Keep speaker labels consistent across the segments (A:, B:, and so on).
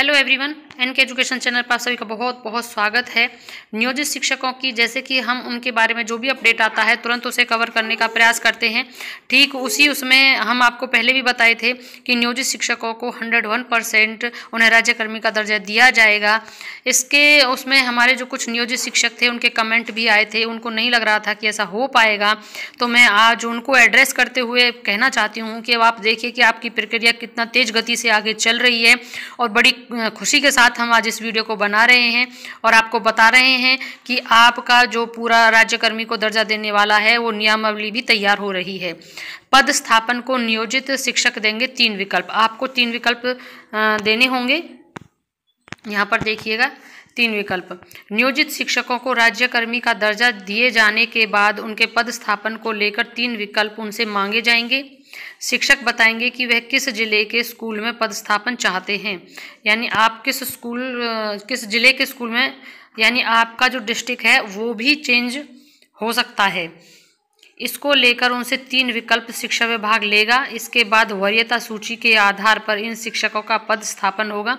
A: hello everyone N K education channel पर आप सभी का बहुत बहुत स्वागत है नियोजित शिक्षकों की जैसे कि हम उनके बारे में जो भी अपडेट आता है तुरंत उसे कवर करने का प्रयास करते हैं ठीक उसी उसमें हम आपको पहले भी बताए थे कि नियोजित शिक्षकों को 101 परसेंट उन्हें राज्यकर्मी का दर्जा दिया जाएगा इसके उसमें हमारे जो कुछ नियोजित शिक्षक थे उनके कमेंट भी आए थे उनको नहीं लग रहा था कि ऐसा हो पाएगा तो मैं आज उनको एड्रेस करते हुए कहना चाहती हूँ कि अब आप देखिए कि आपकी प्रक्रिया कितना तेज़ गति से आगे चल रही है और बड़ी खुशी के साथ हम आज इस वीडियो को बना रहे हैं और आपको बता रहे हैं कि आपका जो पूरा राज्यकर्मी को दर्जा देने वाला है वो नियमावली भी तैयार हो रही है पद स्थापन को नियोजित शिक्षक देंगे तीन विकल्प आपको तीन विकल्प देने होंगे यहाँ पर देखिएगा तीन विकल्प नियोजित शिक्षकों को राज्यकर्मी का दर्जा दिए जाने के बाद उनके पद स्थापन को लेकर तीन विकल्प उनसे मांगे जाएंगे शिक्षक बताएंगे कि वह किस जिले के स्कूल में पदस्थापन चाहते हैं यानी आप किस स्कूल किस जिले के स्कूल में यानी आपका जो डिस्ट्रिक्ट है वो भी चेंज हो सकता है इसको लेकर उनसे तीन विकल्प शिक्षा विभाग लेगा इसके बाद वरीयता सूची के आधार पर इन शिक्षकों का पद स्थापन होगा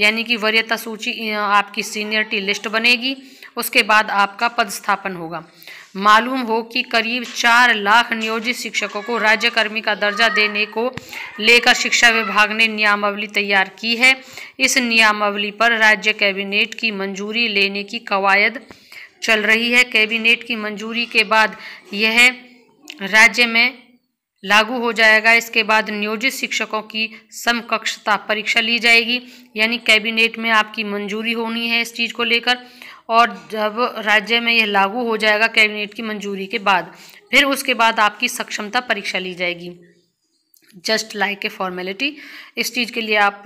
A: यानी कि वरीयता सूची आपकी सीनियरिटी लिस्ट बनेगी उसके बाद आपका पद स्थापन होगा मालूम हो कि करीब चार लाख नियोजित शिक्षकों को राज्यकर्मी का दर्जा देने को लेकर शिक्षा विभाग ने नियमावली तैयार की है इस नियमावली पर राज्य कैबिनेट की मंजूरी लेने की कवायद चल रही है कैबिनेट की मंजूरी के बाद यह राज्य में लागू हो जाएगा इसके बाद नियोजित शिक्षकों की समकक्षता परीक्षा ली जाएगी यानी कैबिनेट में आपकी मंजूरी होनी है इस चीज़ को लेकर और जब राज्य में यह लागू हो जाएगा कैबिनेट की मंजूरी के बाद फिर उसके बाद आपकी सक्षमता परीक्षा ली जाएगी जस्ट लाइक ए फॉर्मेलिटी इस चीज़ के लिए आप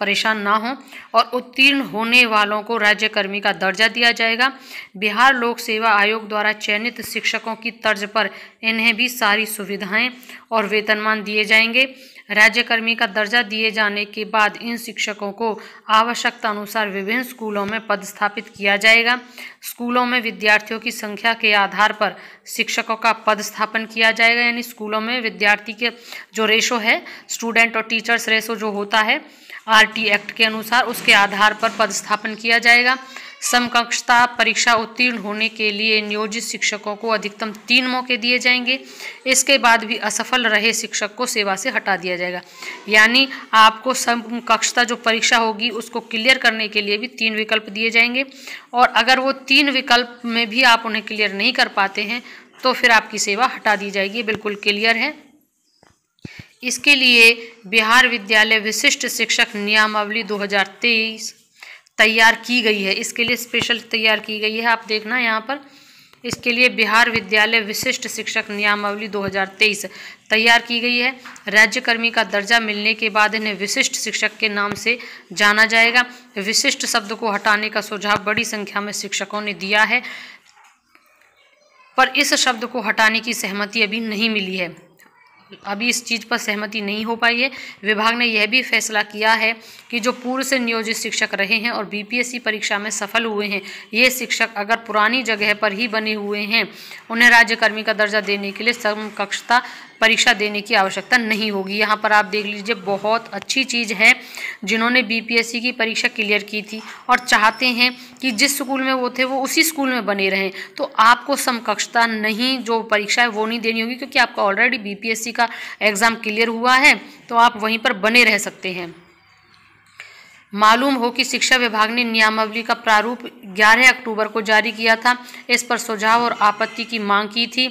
A: परेशान ना हों और उत्तीर्ण होने वालों को राज्यकर्मी का दर्जा दिया जाएगा बिहार लोक सेवा आयोग द्वारा चयनित शिक्षकों की तर्ज पर इन्हें भी सारी सुविधाएं और वेतनमान दिए जाएंगे राज्यकर्मी का दर्जा दिए जाने के बाद इन शिक्षकों को आवश्यकता अनुसार विभिन्न स्कूलों में पदस्थापित किया जाएगा स्कूलों में विद्यार्थियों की संख्या के आधार पर शिक्षकों का पदस्थापन किया जाएगा यानी स्कूलों में विद्यार्थी के जो रेशो है स्टूडेंट और टीचर्स रेशो जो होता है आर एक्ट के अनुसार उसके आधार पर पदस्थापन किया जाएगा समकक्षता परीक्षा उत्तीर्ण होने के लिए नियोजित शिक्षकों को अधिकतम तीन मौके दिए जाएंगे इसके बाद भी असफल रहे शिक्षक को सेवा से हटा दिया जाएगा यानी आपको समकक्षता जो परीक्षा होगी उसको क्लियर करने के लिए भी तीन विकल्प दिए जाएंगे और अगर वो तीन विकल्प में भी आप उन्हें क्लियर नहीं कर पाते हैं तो फिर आपकी सेवा हटा दी जाएगी बिल्कुल क्लियर है इसके लिए बिहार विद्यालय विशिष्ट शिक्षक नियमावली 2023 तैयार की गई है इसके लिए स्पेशल तैयार की गई है आप देखना यहाँ पर इसके लिए बिहार विद्यालय विशिष्ट शिक्षक नियमावली 2023 तैयार की गई है राज्यकर्मी का दर्जा मिलने के बाद इन्हें विशिष्ट शिक्षक के नाम से जाना जाएगा विशिष्ट शब्द को हटाने का सुझाव बड़ी संख्या में शिक्षकों ने दिया है पर इस शब्द को हटाने की सहमति अभी नहीं मिली है अभी इस चीज़ पर सहमति नहीं हो पाई है विभाग ने यह भी फैसला किया है कि जो पूर्व से नियोजित शिक्षक रहे हैं और बीपीएससी परीक्षा में सफल हुए हैं ये शिक्षक अगर पुरानी जगह पर ही बने हुए हैं उन्हें राज्यकर्मी का दर्जा देने के लिए समकक्षता परीक्षा देने की आवश्यकता नहीं होगी यहाँ पर आप देख लीजिए बहुत अच्छी चीज़ है जिन्होंने बीपीएससी की परीक्षा क्लियर की थी और चाहते हैं कि जिस स्कूल में वो थे वो उसी स्कूल में बने रहें तो आपको समकक्षता नहीं जो परीक्षा है वो नहीं देनी होगी क्योंकि आपका ऑलरेडी बीपीएससी का एग्ज़ाम क्लियर हुआ है तो आप वहीं पर बने रह सकते हैं मालूम हो कि शिक्षा विभाग ने नियमावली का प्रारूप 11 अक्टूबर को जारी किया था इस पर सुझाव और आपत्ति की मांग की थी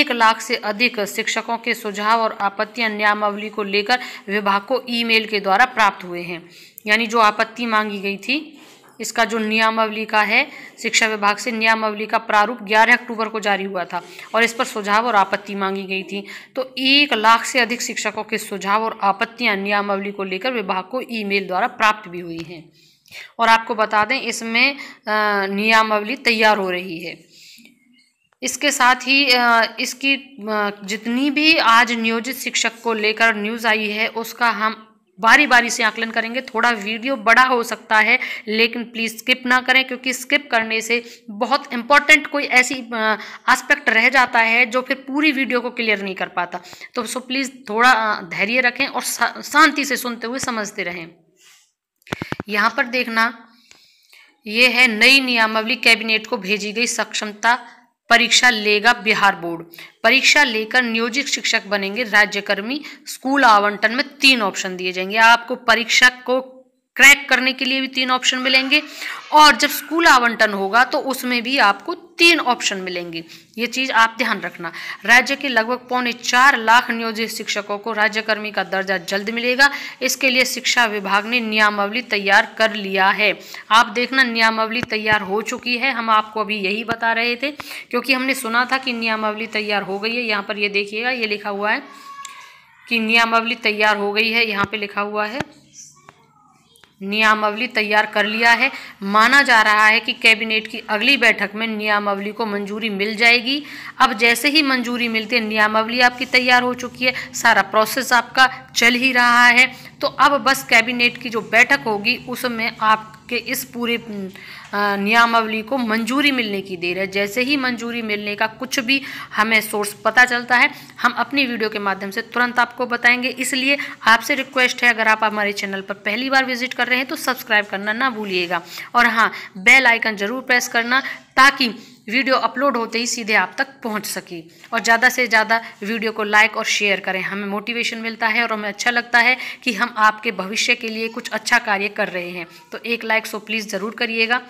A: एक लाख से अधिक शिक्षकों के सुझाव और आपत्तियां नियमावली को लेकर विभाग को ईमेल के द्वारा प्राप्त हुए हैं यानी जो आपत्ति मांगी गई थी इसका जो नियमावली का है शिक्षा विभाग से नियमावली का प्रारूप 11 अक्टूबर को जारी हुआ था और इस पर सुझाव और आपत्ति मांगी गई थी तो एक लाख से अधिक शिक्षकों के सुझाव और आपत्तियां नियमावली को लेकर विभाग को ईमेल द्वारा प्राप्त भी हुई हैं और आपको बता दें इसमें नियमावली तैयार हो रही है इसके साथ ही इसकी जितनी भी आज नियोजित शिक्षक को लेकर न्यूज़ आई है उसका हम बारी बारी से आकलन करेंगे थोड़ा वीडियो बड़ा हो सकता है लेकिन प्लीज़ स्किप ना करें क्योंकि स्किप करने से बहुत इंपॉर्टेंट कोई ऐसी एस्पेक्ट रह जाता है जो फिर पूरी वीडियो को क्लियर नहीं कर पाता तो सो प्लीज़ थोड़ा धैर्य रखें और शांति से सुनते हुए समझते रहें यहां पर देखना यह है नई नियमावली कैबिनेट को भेजी गई सक्षमता परीक्षा लेगा बिहार बोर्ड परीक्षा लेकर नियोजित शिक्षक बनेंगे राज्यकर्मी स्कूल आवंटन में तीन ऑप्शन दिए जाएंगे आपको परीक्षा को क्रैक करने के लिए भी तीन ऑप्शन मिलेंगे और जब स्कूल आवंटन होगा तो उसमें भी आपको तीन ऑप्शन मिलेंगी ये चीज़ आप ध्यान रखना राज्य के लगभग पौने चार लाख नियोजित शिक्षकों को राज्यकर्मी का दर्जा जल्द मिलेगा इसके लिए शिक्षा विभाग ने नियमावली तैयार कर लिया है आप देखना नियमावली तैयार हो चुकी है हम आपको अभी यही बता रहे थे क्योंकि हमने सुना था कि नियमावली तैयार हो गई है यहाँ पर ये देखिएगा ये लिखा हुआ है कि नियमावली तैयार हो गई है यहाँ पे लिखा हुआ है नियमावली तैयार कर लिया है माना जा रहा है कि कैबिनेट की अगली बैठक में नियमावली को मंजूरी मिल जाएगी अब जैसे ही मंजूरी मिलती है नियमावली आपकी तैयार हो चुकी है सारा प्रोसेस आपका चल ही रहा है तो अब बस कैबिनेट की जो बैठक होगी उसमें आप के इस पूरे नियमावली को मंजूरी मिलने की देर है जैसे ही मंजूरी मिलने का कुछ भी हमें सोर्स पता चलता है हम अपनी वीडियो के माध्यम से तुरंत आपको बताएंगे इसलिए आपसे रिक्वेस्ट है अगर आप हमारे चैनल पर पहली बार विजिट कर रहे हैं तो सब्सक्राइब करना ना भूलिएगा और हाँ बेल आइकन जरूर प्रेस करना ताकि वीडियो अपलोड होते ही सीधे आप तक पहुंच सके और ज़्यादा से ज़्यादा वीडियो को लाइक और शेयर करें हमें मोटिवेशन मिलता है और हमें अच्छा लगता है कि हम आपके भविष्य के लिए कुछ अच्छा कार्य कर रहे हैं तो एक लाइक सो प्लीज़ ज़रूर करिएगा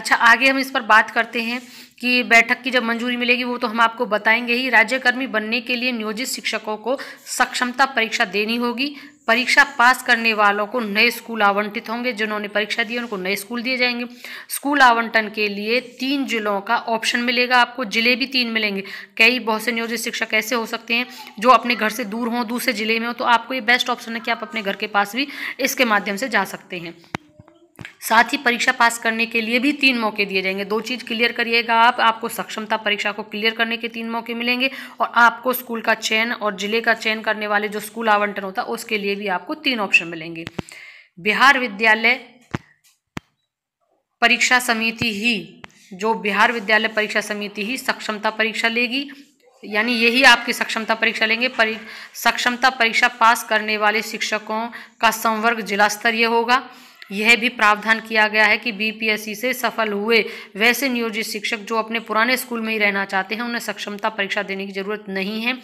A: अच्छा आगे हम इस पर बात करते हैं कि बैठक की जब मंजूरी मिलेगी वो तो हम आपको बताएंगे ही राज्यकर्मी बनने के लिए नियोजित शिक्षकों को सक्षमता परीक्षा देनी होगी परीक्षा पास करने वालों को नए स्कूल आवंटित होंगे जिन्होंने परीक्षा दी उनको नए स्कूल दिए जाएंगे स्कूल आवंटन के लिए तीन जिलों का ऑप्शन मिलेगा आपको जिले भी तीन मिलेंगे कई बहुत से नियोजित शिक्षक ऐसे हो सकते हैं जो अपने घर से दूर हों दूसरे जिले में हो तो आपको ये बेस्ट ऑप्शन है कि आप अपने घर के पास भी इसके माध्यम से जा सकते हैं साथ ही परीक्षा पास करने के लिए भी तीन मौके दिए जाएंगे दो चीज़ क्लियर करिएगा आप आपको सक्षमता परीक्षा को क्लियर करने के तीन मौके मिलेंगे और आपको स्कूल का चयन और जिले का चयन करने वाले जो स्कूल आवंटन होता है उसके लिए भी आपको तीन ऑप्शन मिलेंगे बिहार विद्यालय परीक्षा समिति ही जो बिहार विद्यालय परीक्षा समिति ही सक्षमता परीक्षा लेगी यानी यही आपकी सक्षमता परीक्षा लेंगे परी सक्षमता परीक्षा पास करने वाले शिक्षकों का संवर्ग जिला स्तरीय होगा यह भी प्रावधान किया गया है कि बीपीएससी से सफल हुए वैसे नियोजित शिक्षक जो अपने पुराने स्कूल में ही रहना चाहते हैं उन्हें सक्षमता परीक्षा देने की ज़रूरत नहीं है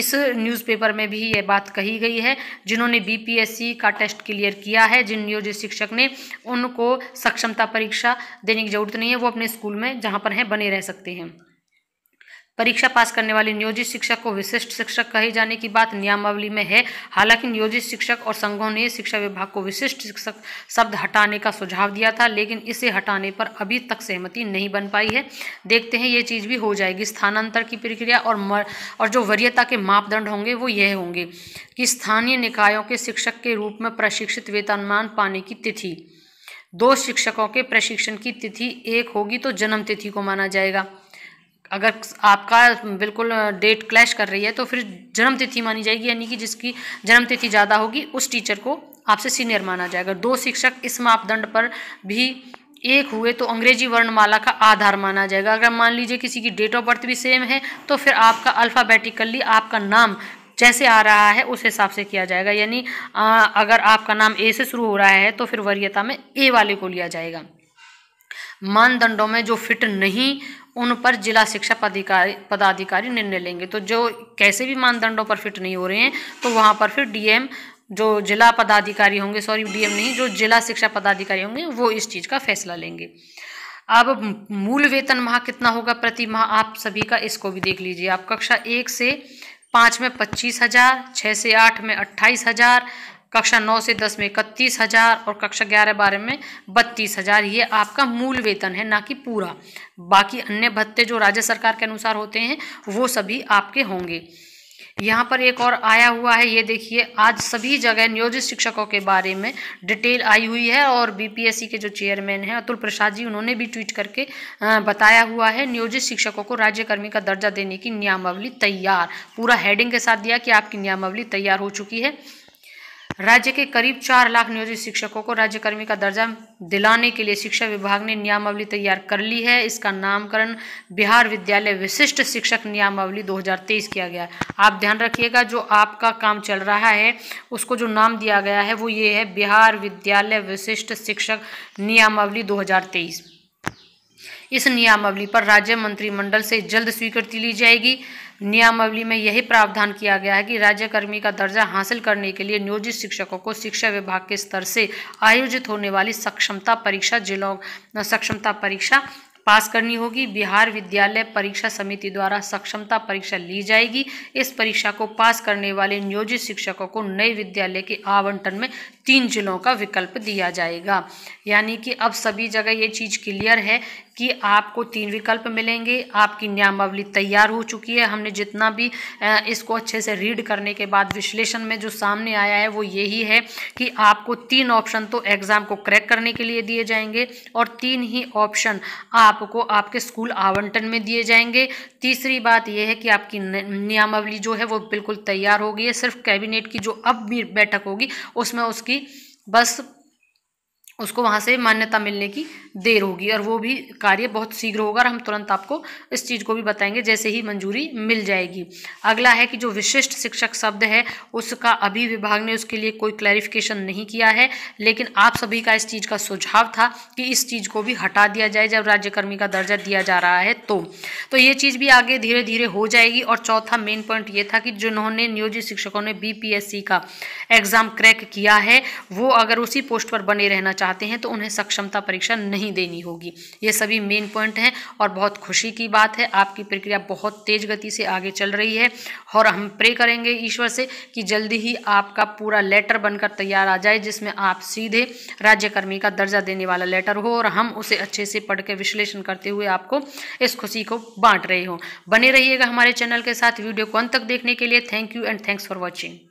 A: इस न्यूज़पेपर में भी ये बात कही गई है जिन्होंने बीपीएससी का टेस्ट क्लियर किया है जिन नियोजित शिक्षक ने उनको सक्षमता परीक्षा देने की ज़रूरत नहीं है वो अपने स्कूल में जहाँ पर हैं बने रह सकते हैं परीक्षा पास करने वाले नियोजित शिक्षक को विशिष्ट शिक्षक कहे जाने की बात नियमावली में है हालांकि नियोजित शिक्षक और संघों ने शिक्षा विभाग को विशिष्ट शिक्षक शब्द हटाने का सुझाव दिया था लेकिन इसे हटाने पर अभी तक सहमति नहीं बन पाई है देखते हैं ये चीज़ भी हो जाएगी स्थानांतर की प्रक्रिया और मर, और जो वरीयता के मापदंड होंगे वो यह होंगे कि स्थानीय निकायों के शिक्षक के रूप में प्रशिक्षित वेतनमान पाने की तिथि दो शिक्षकों के प्रशिक्षण की तिथि एक होगी तो जन्म तिथि को माना जाएगा अगर आपका बिल्कुल डेट क्लैश कर रही है तो फिर जन्मतिथि मानी जाएगी यानी कि जिसकी जन्मतिथि ज़्यादा होगी उस टीचर को आपसे सीनियर माना जाएगा दो शिक्षक इस मापदंड पर भी एक हुए तो अंग्रेजी वर्णमाला का आधार माना जाएगा अगर मान लीजिए किसी की डेट ऑफ बर्थ भी सेम है तो फिर आपका अल्फ़ाबेटिकली आपका नाम जैसे आ रहा है उस हिसाब से किया जाएगा यानी अगर आपका नाम ए से शुरू हो रहा है तो फिर वरीयता में ए वाले को लिया जाएगा मानदंडों में जो फिट नहीं उन पर जिला शिक्षा पदाधिकारी पदाधिकारी निर्णय लेंगे तो जो कैसे भी मानदंडों पर फिट नहीं हो रहे हैं तो वहाँ पर फिर डीएम जो जिला पदाधिकारी होंगे सॉरी डीएम नहीं जो जिला शिक्षा पदाधिकारी होंगे वो इस चीज़ का फैसला लेंगे अब मूल वेतन माह कितना होगा प्रति माह आप सभी का इसको भी देख लीजिए आप कक्षा एक से पाँच में पच्चीस हज़ार छः से आठ में अट्ठाईस हज़ार कक्षा नौ से दस में इकतीस हज़ार और कक्षा ग्यारह बारह में बत्तीस हज़ार ये आपका मूल वेतन है ना कि पूरा बाकी अन्य भत्ते जो राज्य सरकार के अनुसार होते हैं वो सभी आपके होंगे यहाँ पर एक और आया हुआ है ये देखिए आज सभी जगह नियोजित शिक्षकों के बारे में डिटेल आई हुई है और बीपीएससी के जो चेयरमैन हैं अतुल प्रसाद जी उन्होंने भी ट्वीट करके बताया हुआ है नियोजित शिक्षकों को राज्यकर्मी का दर्जा देने की नियमावली तैयार पूरा हेडिंग के साथ दिया कि आपकी नियमावली तैयार हो चुकी है राज्य के करीब चार लाख नियोजित शिक्षकों को राज्यकर्मी का दर्जा दिलाने के लिए शिक्षा विभाग ने नियमावली तैयार कर ली है इसका नामकरण बिहार विद्यालय विशिष्ट शिक्षक नियमावली 2023 किया गया आप ध्यान रखिएगा जो आपका काम चल रहा है उसको जो नाम दिया गया है वो ये है बिहार विद्यालय विशिष्ट शिक्षक नियमावली दो इस नियमावली पर राज्य मंत्रिमंडल से जल्द स्वीकृति ली जाएगी नियमावली में यही प्रावधान किया गया है कि राज्यकर्मी का दर्जा हासिल करने के लिए नियोजित शिक्षकों को शिक्षा विभाग के स्तर से आयोजित होने वाली सक्षमता परीक्षा जिलों सक्षमता परीक्षा पास करनी होगी बिहार विद्यालय परीक्षा समिति द्वारा सक्षमता परीक्षा ली जाएगी इस परीक्षा को पास करने वाले नियोजित शिक्षकों को नए विद्यालय के आवंटन में तीन जिलों का विकल्प दिया जाएगा यानी कि अब सभी जगह ये चीज़ क्लियर है कि आपको तीन विकल्प मिलेंगे आपकी नियमावली तैयार हो चुकी है हमने जितना भी इसको अच्छे से रीड करने के बाद विश्लेषण में जो सामने आया है वो यही है कि आपको तीन ऑप्शन तो एग्ज़ाम को क्रैक करने के लिए दिए जाएंगे और तीन ही ऑप्शन आपको आपके स्कूल आवंटन में दिए जाएंगे तीसरी बात यह है कि आपकी नियमावली जो है वो बिल्कुल तैयार हो गई है सिर्फ कैबिनेट की जो अब भी बैठक होगी उसमें उसकी बस उसको वहाँ से मान्यता मिलने की देर होगी और वो भी कार्य बहुत शीघ्र होगा और हम तुरंत आपको इस चीज़ को भी बताएंगे जैसे ही मंजूरी मिल जाएगी अगला है कि जो विशिष्ट शिक्षक शब्द है उसका अभी विभाग ने उसके लिए कोई क्लैरिफिकेशन नहीं किया है लेकिन आप सभी का इस चीज़ का सुझाव था कि इस चीज़ को भी हटा दिया जाए जब राज्यकर्मी का दर्जा दिया जा रहा है तो तो ये चीज़ भी आगे धीरे धीरे हो जाएगी और चौथा मेन पॉइंट ये था कि जिन्होंने नियोजित शिक्षकों ने बी का एग्ज़ाम क्रैक किया है वो अगर उसी पोस्ट पर बने रहना चाहते चाहते हैं तो उन्हें सक्षमता परीक्षा नहीं देनी होगी ये सभी मेन पॉइंट हैं और बहुत खुशी की बात है आपकी प्रक्रिया बहुत तेज गति से आगे चल रही है और हम प्रे करेंगे ईश्वर से कि जल्दी ही आपका पूरा लेटर बनकर तैयार आ जाए जिसमें आप सीधे राज्यकर्मी का दर्जा देने वाला लेटर हो और हम उसे अच्छे से पढ़ के विश्लेषण करते हुए आपको इस खुशी को बांट रहे हो बने रहिएगा हमारे चैनल के साथ वीडियो को अंत तक देखने के लिए thank you and thanks for watching